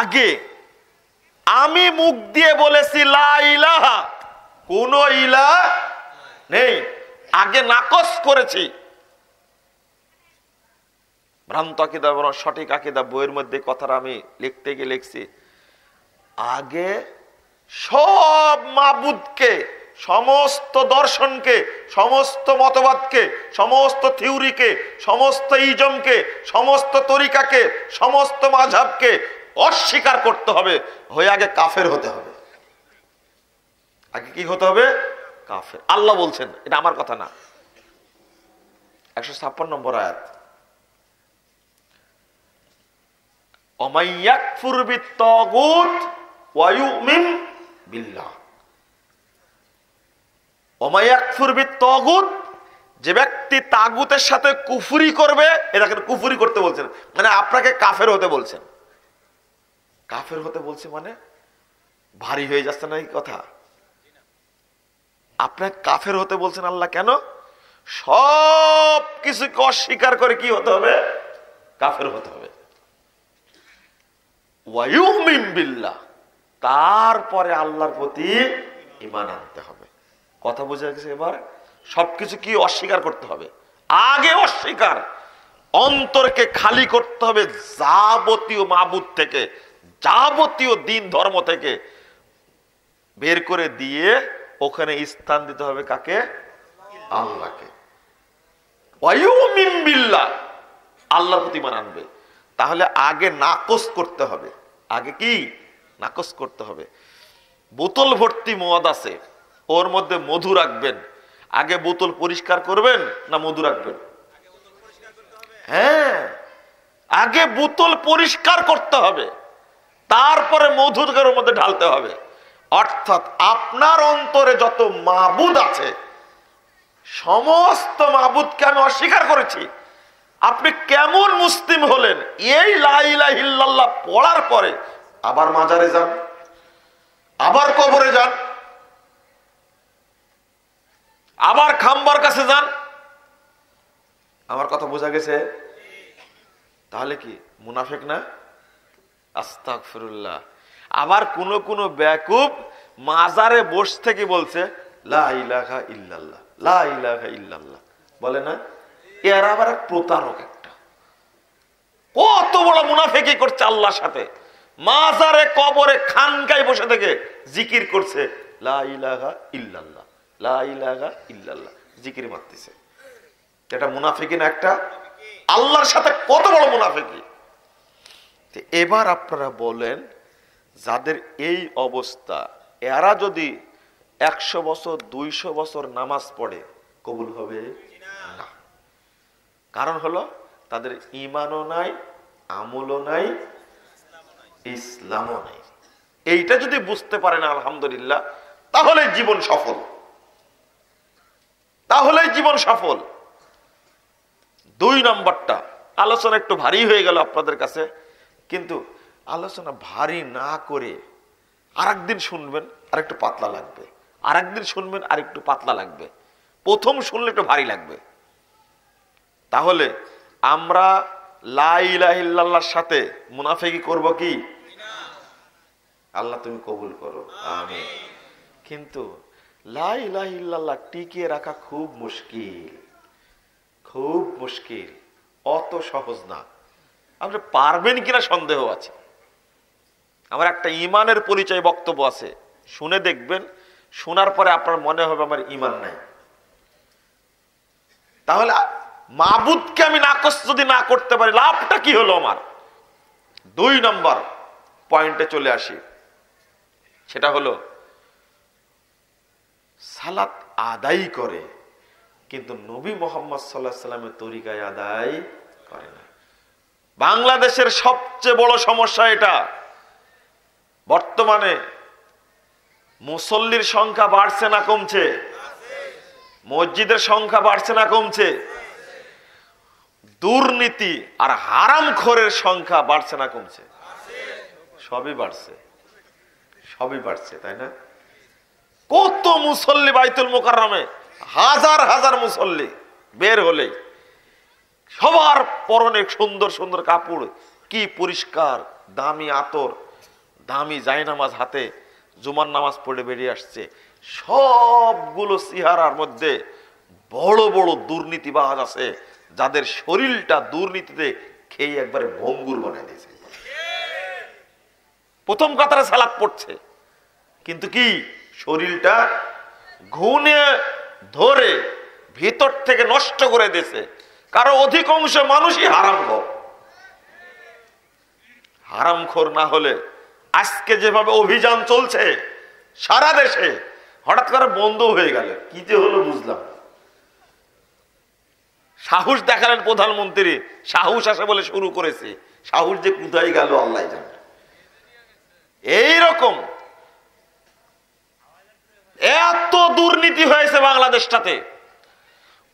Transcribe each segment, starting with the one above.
আগে আমি মুখ দিয়ে বলেছি লাহা কোন ইলা নেই আগে নাকচ করেছি ভ্রান্ত আকিদা এবং সঠিক আকিদা বইয়ের মধ্যে কথাটা আমি লিখতে গিয়ে লিখছি আগে সব মাবুদকে সমস্ত দর্শনকে সমস্ত মতবাদকে সমস্ত থিউরিকে সমস্ত ইজমকে সমস্ত তরিকাকে সমস্ত মাঝাবকে অস্বীকার করতে হবে হয়ে আগে কাফের হতে হবে আগে কি হতে হবে কাফের আল্লাহ বলছেন এটা আমার কথা না একশো ছাপ্পান্ন নম্বর আয়াত যে ব্যক্তি তাগুতের সাথে কুফুরি করবে এটাকে কুফুরি করতে বলছেন মানে আপনাকে কাফের হতে বলছেন কাফের হতে বলছে মানে ভারী হয়ে যাচ্ছে না এই কথা আপনার কাফের হতে বলছেন আল্লাহ কেন সব কিছুকে অস্বীকার করে কি হতে হবে কাফের হতে হবে তারপরে আল্লাহর প্রতি ইমান আনতে হবে কথা বোঝা গেছে এবার সবকিছু কি অস্বীকার করতে হবে আগে অস্বীকার অন্তরকে খালি করতে হবে যাবতীয় মাবুদ থেকে যাবতীয় দিন ধর্ম থেকে বের করে দিয়ে ওখানে স্থান দিতে হবে কাকে আল্লাহকে আল্লাহর প্রতি মান আনবে তাহলে আগে নাকচ করতে হবে আগে কি নাকচ করতে হবে বোতল ভর্তি মদ আছে ওর মধ্যে মধু রাখবেন আগে বোতল পরিষ্কার করবেন না মধু রাখবেন হ্যাঁ আগে বোতল পরিষ্কার করতে হবে তারপরে মধুর মধ্যে ঢালতে হবে অর্থাৎ আপনার অন্তরে যত মাবুদ আছে সমস্ত মাবুদকে আমি অস্বীকার করেছি আপনি কেমন মুসলিম হলেন এই লাইলাহিল্লাহ পড়ার পরে আবার মাজারে যান আবার কবরে যান আবার খাম্বার কাছে যান আমার কথা বোঝা গেছে তাহলে কি মুনাফেক না আস্তাক আবার কোন কোন ব্যাকুব মাজারে বস থেকে বলছে বলে না এর আবার এক প্রতারক একটা কত বড় মুনাফেকি করছে আল্লাহর সাথে মাজারে কবরে খানকায় বসে থেকে জিকির করছে লাহা ইল্লাল্লাহ লাহা জিকির মারতেছে এটা না একটা আল্লাহর সাথে কত বড় মুনাফিকি এবার আপনারা বলেন যাদের এই অবস্থা এরা যদি একশো বছর দুইশো বছর নামাজ পড়ে কবুল হবে না কারণ হলো তাদের ইমানও নাই আমলও নাই ইসলামও নাই এইটা যদি বুঝতে পারেন আলহামদুলিল্লাহ তাহলে জীবন সফল তাহলে জীবন সফল দুই নম্বরটা আলোচনা একটু ভারী হয়ে গেল আপনাদের কাছে কিন্তু আলোচনা ভারী না করে আরেকদিন শুনবেন আরেকটু পাতলা লাগবে আর একদিন শুনবেন আরেকটু পাতলা লাগবে প্রথম শুনলে একটু ভারী লাগবে তাহলে আমরা লাইলাহিল্লার সাথে মুনাফেকি করব কি আল্লাহ তুমি কবুল করো আমি কিন্তু লাইলাহিল্লাহ টিকিয়ে রাখা খুব মুশকিল খুব মুশকিল অত সহজ না আপনি পারবেন কিনা সন্দেহ আছে আমার একটা ইমানের পরিচয় বক্তব্য আছে শুনে দেখবেন শোনার পরে আপনার মনে হবে আমার ইমান নাই তাহলে মাবুদকে আমি নাকচ যদি না করতে পারি লাভটা কি হলো আমার দুই নম্বর পয়েন্টে চলে আসি সেটা হলো সালাত আদায় করে কিন্তু নবী মোহাম্মদ সাল্লাহ সাল্লামের তরিকায় আদায় করে না বাংলাদেশের সবচেয়ে বড় সমস্যা এটা বর্তমানে মুসল্লির সংখ্যা বাড়ছে না কমছে মসজিদের সংখ্যা বাড়ছে না কমছে দুর্নীতি আর হারাম খোরের সংখ্যা বাড়ছে না কমছে সবই বাড়ছে সবই বাড়ছে তাই না কত মুসল্লি বাইতুল মোকাররমে হাজার হাজার মুসল্লি বের হলেই সবার পরনে সুন্দর সুন্দর কাপড় কি পরিষ্কার দামি আতর দামি জায়নামাজ হাতে জুমার নামাজ পড়ে বেরিয়ে আসছে সবগুলো সিহারার মধ্যে বড় বড় দুর্নীতিবাজ আছে যাদের শরীরটা দুর্নীতিতে খেয়ে একবারে ভঙ্গুর বানিয়ে দিয়েছে প্রথম কথাটা সালাদ পড়ছে কিন্তু কি শরীরটা ঘুনে ধরে ভিতর থেকে নষ্ট করে দিয়েছে কারো অধিকাংশ মানুষই হারাম হারামখোর না হলে আজকে যেভাবে অভিযান চলছে সারা দেশে হঠাৎ করে বন্ধ হয়ে গেল কি যে হলো বুঝলাম সাহস দেখালেন প্রধানমন্ত্রী সাহস আসে বলে শুরু করেছে সাহস যে কোথায় গেল আল্লাহ জান এইরকম এত দুর্নীতি হয়েছে বাংলাদেশটাতে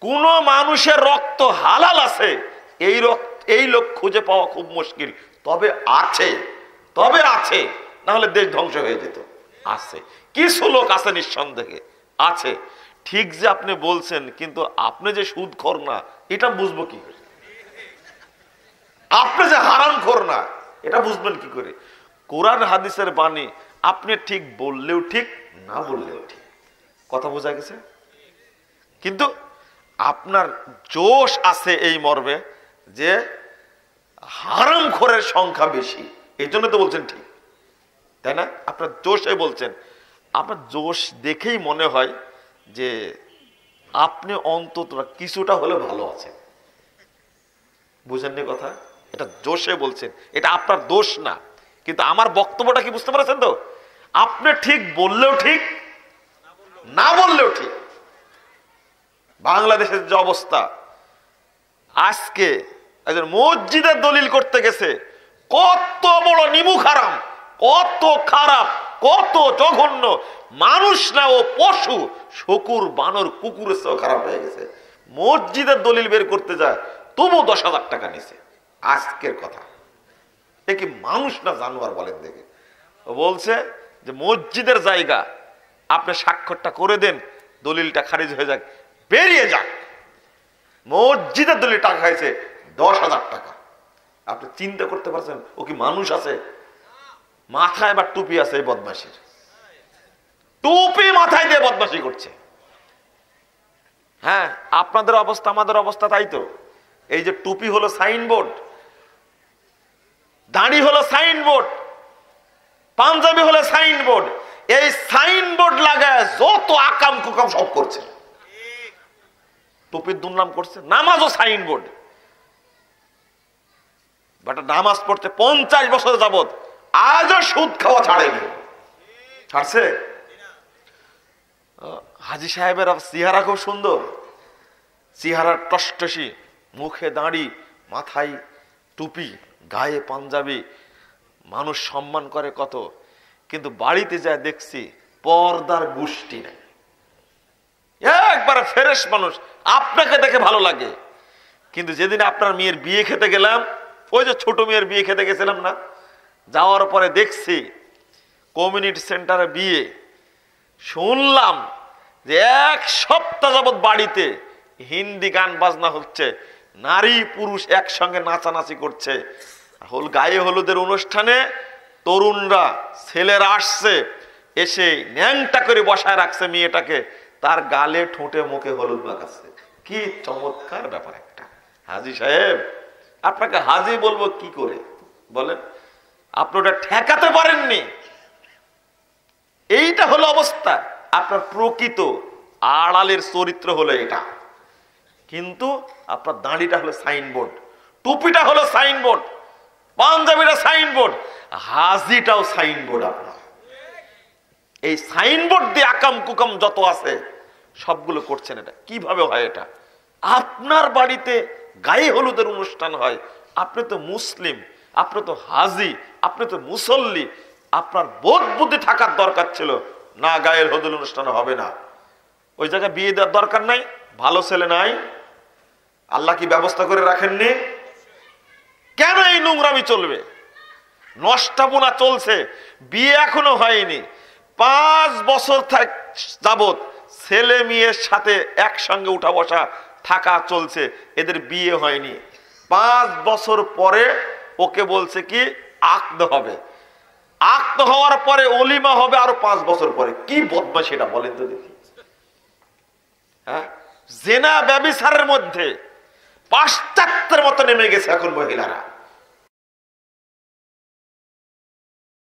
কোন মানুষের রক্ত হালাল আছে এই রক্ত এই লোক খুঁজে পাওয়া খুব মুশকিল তবে আছে তবে আছে নাহলে দেশ ধ্বংস হয়ে যেত আছে কিছু লোক আছে নিঃসন্দেহে আছে ঠিক যে আপনি বলছেন কিন্তু আপনি যে সুদ খর না এটা বুঝবো কি করে আপনি যে হারাম খর না এটা বুঝবেন কি করে কোরআন হাদিসের বাণী আপনি ঠিক বললেও ঠিক না বললেও ঠিক কথা বোঝা গেছে কিন্তু আপনার জোশ আছে এই মর্মে যে হারাম খোরের সংখ্যা বেশি এই জন্য তো বলছেন ঠিক তাই না আপনার জোশে বলছেন আপনার জোশ দেখেই মনে হয় যে আপনি অন্তত কিছুটা হলে ভালো আছেন বুঝেননি কথা এটা জোশে বলছেন এটা আপনার দোষ না কিন্তু আমার বক্তব্যটা কি বুঝতে পারছেন তো আপনি ঠিক বললেও ঠিক না বললেও ঠিক বাংলাদেশের যে অবস্থা আজকে একজন মসজিদের দলিল করতে গেছে কত বড় নিমু খারাম কত খারাপ কত জঘন্য মানুষ না ও পশু শকুর বানর কুকুরের চেয়েও খারাপ হয়ে গেছে মসজিদের দলিল বের করতে যায় তবু দশ হাজার টাকা নিছে আজকের কথা একে মানুষ না জানোয়ার বলেন দেখে বলছে যে মসজিদের জায়গা আপনি স্বাক্ষরটা করে দেন দলিলটা খারিজ হয়ে যাক বেরিয়ে যাক মসজিদের দলে টাকা হয়েছে দশ হাজার টাকা আপনি চিন্তা করতে পারছেন ও কি মানুষ আছে মাথায় বা টুপি আছে বদমাসির টুপি মাথায় দিয়ে বদমাসি করছে হ্যাঁ আপনাদের অবস্থা আমাদের অবস্থা তাই তো এই যে টুপি হলো সাইনবোর্ড দাঁড়ি হলো সাইনবোর্ড পাঞ্জাবি হলো সাইনবোর্ড এই সাইনবোর্ড লাগায় যত আকাম কুকাম সব করছে টুপির দুর্নাম করছে নামাজও সাইনবোর্ড বেটা নামাজ পড়তে পঞ্চাশ বছর যাবৎ আজও সুদ খাওয়া ছাড়েনি ছাড়ছে হাজি সাহেবের চেহারা খুব সুন্দর চেহারা টসটসি মুখে দাঁড়ি মাথায় টুপি গায়ে পাঞ্জাবি মানুষ সম্মান করে কত কিন্তু বাড়িতে যা দেখছি পর্দার গোষ্ঠী নেই ফেরেস মানুষ আপনাকে দেখে ভালো লাগে কিন্তু যেদিন আপনার মেয়ের বিয়ে খেতে গেলাম ওই যে ছোট মেয়ের বিয়ে খেতে গেছিলাম না যাওয়ার পরে দেখছি কমিউনিটি সেন্টারে বিয়ে শুনলাম যে এক সপ্তাহ যাবৎ বাড়িতে হিন্দি গান বাজনা হচ্ছে নারী পুরুষ একসঙ্গে নাচানাচি করছে হল গায়ে হলুদের অনুষ্ঠানে তরুণরা ছেলেরা আসছে এসে ন্যাংটা করে বসায় রাখছে মেয়েটাকে তার গালে ঠোঁটে মুখে হলুদ মাখাচ্ছে কি চমৎকার ব্যাপার একটা হাজি সাহেব আপনাকে হাজি বলবো কি করে বলেন আপনি ওটা ঠেকাতে পারেননি এইটা হলো অবস্থা আপনার প্রকৃত আড়ালের চরিত্র হলো এটা কিন্তু আপনার দাঁড়িটা হলো সাইনবোর্ড টুপিটা হলো সাইনবোর্ড পাঞ্জাবিটা সাইনবোর্ড হাজিটাও সাইনবোর্ড আপনার এই সাইনবোর্ড দিয়ে আকাম কুকাম যত আছে সবগুলো করছেন এটা কিভাবে হয় এটা আপনার বাড়িতে গায়ে হলুদের অনুষ্ঠান হয় আপনি তো মুসলিম আপনি তো হাজি আপনি তো মুসল্লি আপনার বোধ বুদ্ধি থাকার দরকার ছিল না গায়ের হলুদ অনুষ্ঠান হবে না ওই জায়গায় বিয়ে দেওয়ার দরকার নাই ভালো ছেলে নাই আল্লাহ কি ব্যবস্থা করে রাখেননি কেন এই নোংরামি চলবে নষ্টাপনা চলছে বিয়ে এখনো হয়নি পাঁচ বছর যাবত ছেলে মেয়ের সাথে একসঙ্গে উঠা বসা থাকা চলছে এদের বিয়ে হয়নি পাঁচ বছর পরে ওকে বলছে কি আক্ত হবে আক্ত হওয়ার পরে অলিমা হবে আরো পাঁচ বছর পরে কি বদমা সেটা বলেন তো দেখি হ্যাঁ জেনা ব্যবিচারের মধ্যে পাশ্চাত্যের মতো নেমে গেছে এখন মহিলারা